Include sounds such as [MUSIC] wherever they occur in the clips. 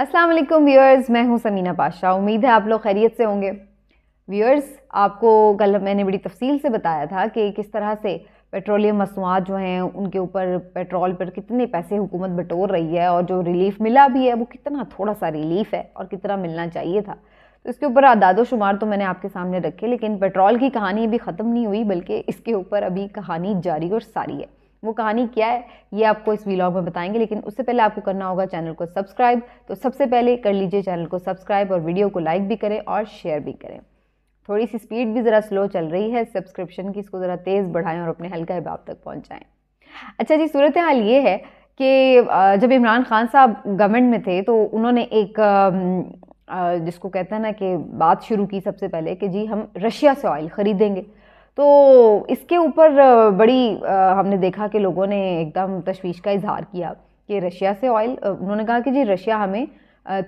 अस्सलाम वालेकुम व्यूअर्स मैं हूं समीना पाशा उम्मीद है आप लोग खैरियत से होंगे व्यूअर्स आपको कल मैंने बड़ी तफसील से बताया था कि किस तरह से पेट्रोलियम मसनूआत जो हैं उनके ऊपर पेट्रोल पर कितने पैसे हुकूमत बटोर रही है और जो रिलीफ मिला भी है वो कितना थोड़ा सा रिलीफ है और कितना मिलना चाहिए था तो इसके ऊपर आदाद शुमार तो मैंने आपके सामने रखे लेकिन पेट्रोल की कहानी अभी ख़त्म नहीं हुई बल्कि इसके ऊपर अभी कहानी जारी और सारी है वो कहानी क्या है ये आपको इस वीलॉग में बताएंगे लेकिन उससे पहले आपको करना होगा चैनल को सब्सक्राइब तो सबसे पहले कर लीजिए चैनल को सब्सक्राइब और वीडियो को लाइक भी करें और शेयर भी करें थोड़ी सी स्पीड भी ज़रा स्लो चल रही है सब्सक्रिप्शन की इसको ज़रा तेज़ बढ़ाएं और अपने हल्का अहबाब तक पहुँचाएँ अच्छा जी सूरत हाल ये है कि जब इमरान खान साहब गवर्नमेंट में थे तो उन्होंने एक जिसको कहते हैं ना कि बात शुरू की सबसे पहले कि जी हम रशिया से ऑयल ख़रीदेंगे तो इसके ऊपर बड़ी हमने देखा कि लोगों ने एकदम तशवीश का इजहार किया कि रशिया से ऑयल उन्होंने कहा कि जी रशिया हमें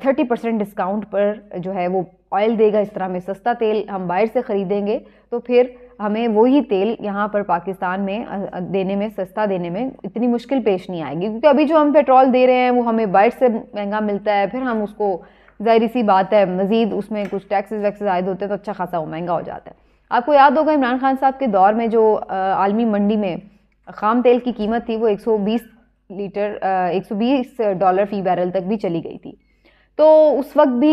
थर्टी परसेंट डिस्काउंट पर जो है वो ऑयल देगा इस तरह में सस्ता तेल हम बाहर से ख़रीदेंगे तो फिर हमें वही तेल यहाँ पर पाकिस्तान में देने में सस्ता देने में इतनी मुश्किल पेश नहीं आएगी क्योंकि अभी जो हम पेट्रोल दे रहे हैं वो हमें बाहर से महंगा मिलता है फिर हम उसको जाहिर सी बात है मज़ीद उसमें कुछ टैक्सेस वैक्सेस आयद होते हैं तो अच्छा खासा वो महंगा हो जाता है आपको याद होगा इमरान खान साहब के दौर में जो आलमी मंडी में खाम तेल की कीमत थी वो 120 लीटर 120 डॉलर फ़ी बैरल तक भी चली गई थी तो उस वक्त भी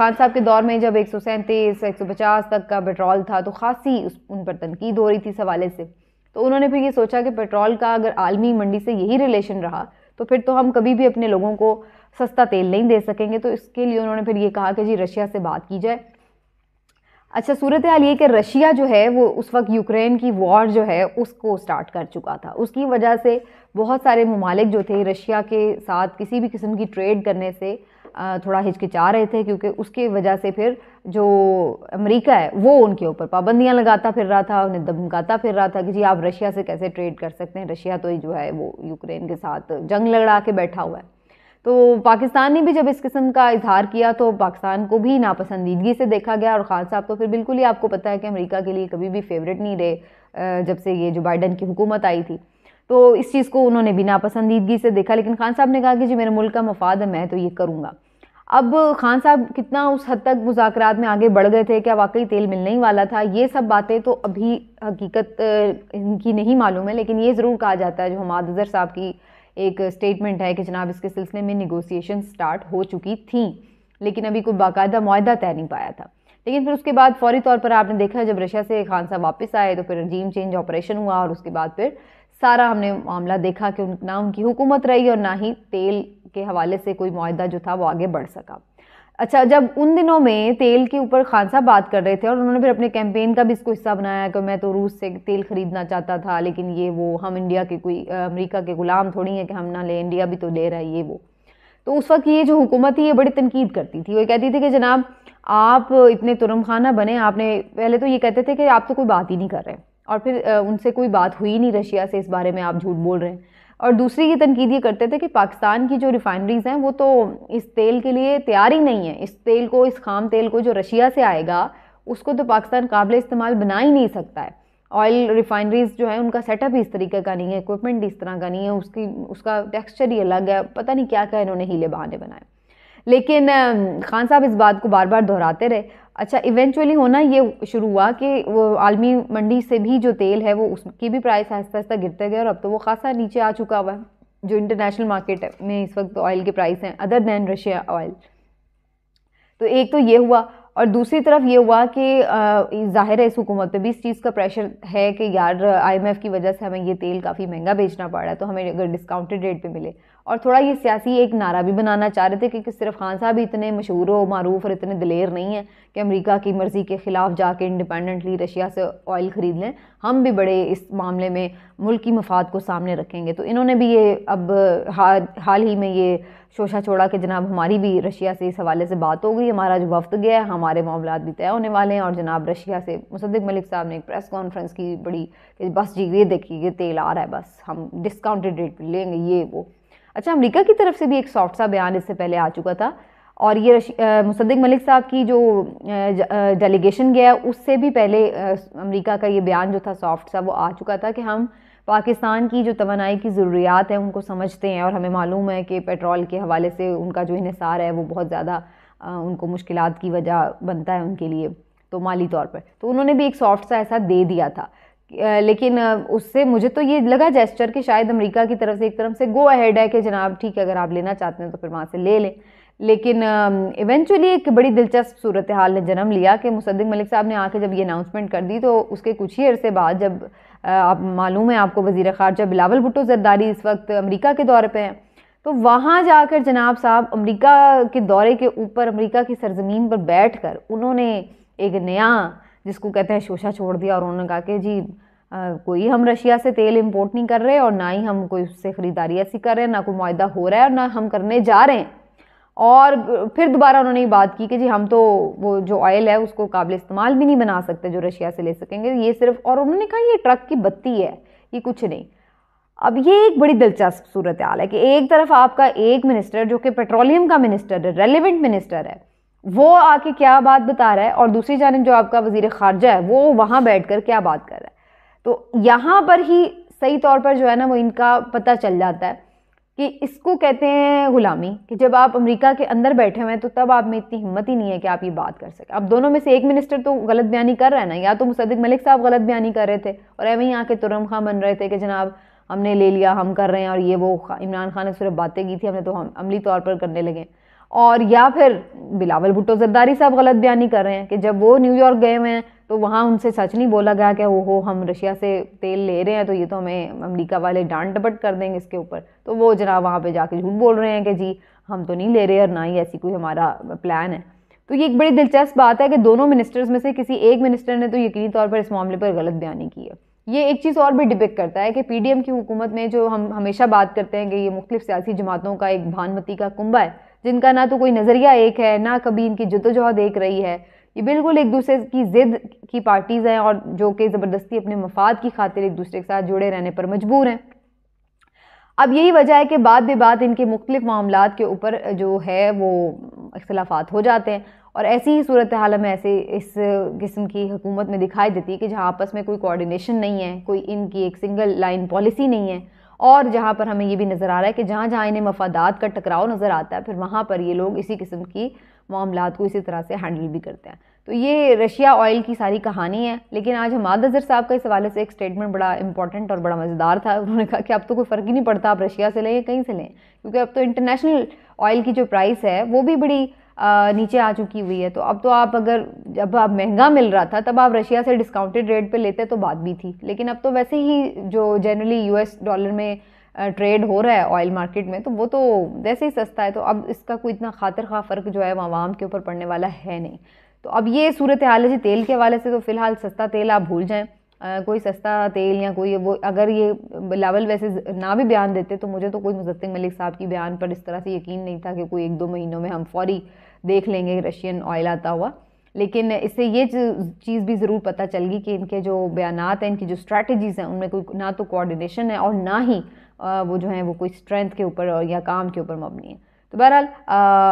खान साहब के दौर में जब एक सौ सैंतीस एक सौ पचास तक का पेट्रोल था तो खासी उस उन पर तनकीद हो रही थी इस हवाले से तो उन्होंने फिर ये सोचा कि पेट्रोल का अगर आलमी मंडी से यही रिलेशन रहा तो फिर तो हम कभी भी अपने लोगों को सस्ता तेल नहीं दे सकेंगे तो इसके लिए उन्होंने फिर ये कहा कि जी रशिया से बात की जाए अच्छा सूरत हाल ये कि रशिया जो है वो उस वक्त यूक्रेन की वॉर जो है उसको स्टार्ट कर चुका था उसकी वजह से बहुत सारे ममालिक जो थे रशिया के साथ किसी भी किस्म की ट्रेड करने से थोड़ा हिचकिचा रहे थे क्योंकि उसके वजह से फिर जो अमेरिका है वो उनके ऊपर पाबंदियां लगाता फिर रहा था उन्हें धमकाता फिर रहा था कि जी आप रशिया से कैसे ट्रेड कर सकते हैं रशिया तो जो है वो यूक्रेन के साथ जंग लड़ा के बैठा हुआ है तो पाकिस्तान ने भी जब इस किस्म का इजहार किया तो पाकिस्तान को भी नापसंदीदगी से देखा गया और खान साहब तो फिर बिल्कुल ही आपको पता है कि अमेरिका के लिए कभी भी फेवरेट नहीं रहे जब से ये जो बाइडन की हुकूमत आई थी तो इस चीज़ को उन्होंने भी नापसंदीदगी से देखा लेकिन खान साहब ने कहा कि जी मेरे मुल्क का मफाद है मैं तो ये करूँगा अब खान साहब कितना उस हद तक मुजाकर में आगे बढ़ गए थे क्या वाकई तेल मिलने ही वाला था ये सब बातें तो अभी हकीकत इनकी नहीं मालूम है लेकिन ये ज़रूर कहा जाता है जो हम आदजर साहब की एक स्टेटमेंट है कि जनाब इसके सिलसिले में निगोसिएशन स्टार्ट हो चुकी थी लेकिन अभी कोई बाकायदा माह तय नहीं पाया था लेकिन फिर उसके बाद फौरी तौर पर आपने देखा जब रशिया से खान साहब वापस आए तो फिर रजीम चेंज ऑपरेशन हुआ और उसके बाद फिर सारा हमने मामला देखा कि उन, ना उनकी हुकूमत रही और ना ही तेल के हवाले से कोई माहा जो था वो आगे बढ़ सका अच्छा जब उन दिनों में तेल के ऊपर खान साहब बात कर रहे थे और उन्होंने फिर अपने कैंपेन का भी इसको हिस्सा बनाया कि मैं तो रूस से तेल खरीदना चाहता था लेकिन ये वो हम इंडिया के कोई अमेरिका के ग़ुलाम थोड़ी हैं कि हम ना ले इंडिया भी तो ले रहा है ये वो तो उस वक्त ये जो हुकूमत थी ये बड़ी तनकीद करती थी वो कहती थी कि जनाब आप इतने तुरम खाना बने आपने पहले तो ये कहते थे कि आप तो कोई बात ही नहीं कर रहे और फिर उनसे कोई बात हुई नहीं रशिया से इस बारे में आप झूठ बोल रहे हैं और दूसरी ये तनकीद ये करते थे कि पाकिस्तान की जो रिफाइनरीज़ हैं वो तो इस तेल के लिए तैयार ही नहीं है इस तेल को इस खाम तेल को जो रशिया से आएगा उसको तो पाकिस्तान काबिल इस्तेमाल बना ही नहीं सकता है ऑयल रिफाइनरीज़ जो है उनका सेटअप ही इस तरीके का नहीं है इक्विपमेंट इस तरह का नहीं है उसकी उसका टेक्सचर ही अलग है पता नहीं क्या क्या इन्होंने हीले बहाने बनाए लेकिन खान साहब इस बात को बार बार दोहराते रहे अच्छा इवेंचुअली होना ये शुरू हुआ कि वो आलमी मंडी से भी जो तेल है वो उसकी भी प्राइस आहिस्ता आहिस्ता गिरते गए और अब तो वो खासा नीचे आ चुका हुआ है जो इंटरनेशनल मार्केट में इस वक्त ऑयल के प्राइस हैं अदर दैन रशिया ऑयल तो एक तो ये हुआ और दूसरी तरफ ये हुआ कि ज़ाहिर है इस हुकूमत पे भी इस चीज़ का प्रेशर है कि यार आईएमएफ की वजह से हमें ये तेल काफ़ी महंगा बेचना पड़ रहा है तो हमें अगर डिस्काउंटेड रेट पे मिले और थोड़ा ये सियासी एक नारा भी बनाना चाह रहे थे कि, सिर्फ खान साहब इतने मशहूर हो मरूफ और इतने दलेर नहीं हैं कि अमरीका की मर्ज़ी के ख़िलाफ़ जाके इंडिपेंडेंटली रशिया से ऑयल ख़रीद लें हम भी बड़े इस मामले में मुल्क की मफाद को सामने रखेंगे तो इन्होंने भी ये अब हाल ही में ये शोशा छोड़ा कि जनाब हमारी भी रशिया से इस हवाले से बात हो गई हमारा जो वफद गया है हमारा हमारे मामला भी तय होने वाले हैं और जनाब रशिया से मुसदक मलिक साहब ने एक प्रेस कॉन्फ्रेंस की बड़ी कि बस जी ये देखिए ये तेल आ रहा है बस हम डिस्काउंटेड रेट पर लेंगे ये वो अच्छा अमरीका की तरफ से भी एक सॉफ्ट सा बयान इससे पहले आ चुका था और ये मुसदक मलिक साहब की जो डेलीगेशन गया उससे भी पहले अमरीका का ये बयान जो था सॉफ्ट सा वो आ चुका था कि हम पाकिस्तान की जो तोानाई की ज़रूरियात है उनको समझते हैं और हमें मालूम है कि पेट्रोल के हवाले से उनका जो इसार है वो बहुत ज़्यादा उनको मुश्किल की वजह बनता है उनके लिए तो माली तौर पर तो उन्होंने भी एक सॉफ्ट सा ऐसा दे दिया था लेकिन उससे मुझे तो ये लगा जेस्चर कि शायद अमेरिका की तरफ से एक तरफ से गो अहेड है कि जनाब ठीक है अगर आप लेना चाहते हैं तो फिर वहाँ से ले लें लेकिन इवेंचुअली एक बड़ी दिलचस्प सूरत हाल ने जन्म लिया कि मुसद्दिक मलिक साहब ने आके जब ये अनाउंसमेंट कर दी तो उसके कुछ ही अरसे बाद जब आप मालूम है आपको वज़ी ख़ारजा बिलावल भुट्टो जरदारी इस वक्त अमरीका के दौरे पर हैं तो वहाँ जाकर जनाब साहब अमेरिका के दौरे के ऊपर अमेरिका की सरजमीन पर बैठकर उन्होंने एक नया जिसको कहते हैं शोशा छोड़ दिया और उन्होंने कहा कि जी आ, कोई हम रशिया से तेल इंपोर्ट नहीं कर रहे और ना ही हम कोई उससे ख़रीदारी ऐसी कर रहे हैं ना कोई माहा हो रहा है और ना हम करने जा रहे हैं और फिर दोबारा उन्होंने ये बात की कि जी हम तो वो जो ऑयल है उसको काबिल इस्तेमाल भी नहीं बना सकते जो रशिया से ले सकेंगे ये सिर्फ और उन्होंने कहा ये ट्रक की बत्ती है ये कुछ नहीं अब ये एक बड़ी दिलचस्प सूरत हाल है कि एक तरफ आपका एक मिनिस्टर जो कि पेट्रोलियम का मिनिस्टर है रेलिवेंट मिनिस्टर है वो आके क्या बात बता रहा है और दूसरी जानब जो आपका वजीर खारजा है वो वहाँ बैठ कर क्या बात कर रहा है तो यहाँ पर ही सही तौर पर जो है ना वो इनका पता चल जाता है कि इसको कहते हैं गुलामी कि जब आप अमेरिका के अंदर बैठे हुए हैं तो तब आप में इतनी हिम्मत ही नहीं है कि आप ये बात कर सकें अब दोनों में से एक मिनिस्टर तो गलत बयानी कर रहा है ना या तो मुसद मलिक साहब गलत बयानी कर रहे थे और एवं वहीं आके तुरम खां बन रहे थे कि जनाब हमने ले लिया हम कर रहे हैं और ये वो इमरान खान ने सिर्फ बातें की थी हमने तो हम अमली तौर पर करने लगे और या फिर बिलावल भुट्टो जरदारी साहब गलत बयानी कर रहे हैं कि जब वो न्यूयॉर्क गए हुए हैं तो वहाँ उनसे सच नहीं बोला गया कि वो हो हम रशिया से तेल ले रहे हैं तो ये तो हमें अमरीका वाले डांट डपट कर देंगे इसके ऊपर तो वो जना वहाँ पर जाके झूठ बोल रहे हैं कि जी हम तो नहीं ले रहे और ना ही ऐसी कोई हमारा प्लान है तो ये एक बड़ी दिलचस्प बात है कि दोनों मिनिस्टर्स में से किसी एक मिनिस्टर ने तो यकीनी तौर पर इस मामले पर गलत बयानी की है ये एक चीज़ और भी डिपेक्ट करता है कि पीडीएम की हुकूमत में जो हम हमेशा बात करते हैं कि ये मुख्तु सियासी जमातों का एक भानमती का कुंबा है जिनका ना तो कोई नज़रिया एक है ना कभी इनकी जदोजहद एक रही है ये बिल्कुल एक दूसरे की ज़िद की पार्टीज़ हैं और जो कि ज़बरदस्ती अपने मफाद की खातिर एक दूसरे के साथ जुड़े रहने पर मजबूर हैं अब यही वजह है कि बाद बे बात इनके मुख्तलिफ मामला के ऊपर जो है वो इख्लाफा हो जाते हैं और ऐसी ही सूरत हाल हमें ऐसे इस किस्म की हुकूमत में दिखाई देती है कि जहाँ आपस में कोई कोऑर्डिनेशन नहीं है कोई इनकी एक सिंगल लाइन पॉलिसी नहीं है और जहाँ पर हमें ये भी नज़र आ रहा है कि जहाँ जहाँ इन्हें मफादात का टकराव नज़र आता है फिर वहाँ पर ये लोग इसी किस्म की मामला को इसी तरह से हैंडल भी करते हैं तो ये रशिया ऑयल की सारी कहानी है लेकिन आज हमाद अजहर साहब का इस हवाले से एक स्टेटमेंट बड़ा इंपॉर्टेंट और बड़ा मज़ेदार था उन्होंने कहा कि अब तो कोई फ़र्क ही नहीं पड़ता आप रशिया से लें या कहीं से लें क्योंकि अब तो इंटरनेशनल ऑयल की जो प्राइस है वो भी बड़ी आ, नीचे आ चुकी हुई है तो अब तो आप अगर जब आप महंगा मिल रहा था तब आप रशिया से डिस्काउंटेड रेट पर लेते तो बात भी थी लेकिन अब तो वैसे ही जो जनरली यू डॉलर में ट्रेड हो रहा है ऑयल मार्केट में तो वो तो वैसे ही सस्ता है तो अब इसका कोई इतना खातर खा फ़र्क जो है वो आवाम के ऊपर पड़ने वाला है नहीं तो अब ये सूरत हाल है जी तेल के हवाले से तो फ़िलहाल सस्ता तेल आप भूल जाएँ कोई सस्ता तेल या कोई वो अगर ये लावल वैसे ना भी बयान देते तो मुझे तो कोई मुजस्म मलिक साहब की बयान पर इस तरह से यकीन नहीं था कि कोई एक दो महीनों में हम फौरी देख लेंगे रशियन ऑयल आता हुआ लेकिन इससे ये चीज़ भी ज़रूर पता चल गई कि इनके जो बयान हैं इनकी जो स्ट्रैटीज हैं उनमें कोई ना तो कोऑर्डिनेशन है और ना ही वो जो है वो कोई स्ट्रेंथ के ऊपर या काम के ऊपर मबनी है तो बहरहाल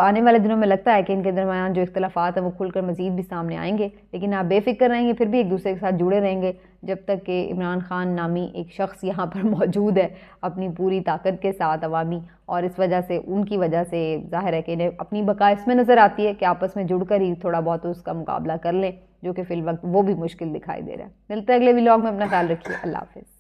आने वाले दिनों में लगता है कि इनके दरमियान जो इख्तलाफात हैं वो खुलकर मजीद भी सामने आएंगे लेकिन आप बेफिक्र रहेंगे फिर भी एक दूसरे के साथ जुड़े रहेंगे जब तक कि इमरान खान नामी एक शख्स यहाँ पर [LAUGHS] मौजूद है अपनी पूरी ताकत के साथ अवामी और इस वजह से उनकी वजह से जाहिर है कि इन्हें अपनी बका इसमें नज़र आती है कि आपस में जुड़ कर ही थोड़ा बहुत उसका मुकाबला कर लें जो कि फ़िल वक्त वो भी मुश्किल दिखाई दे रहा है मिलते अगले व्लॉग में अपना ख्याल रखिए अल्लाह हाफिज़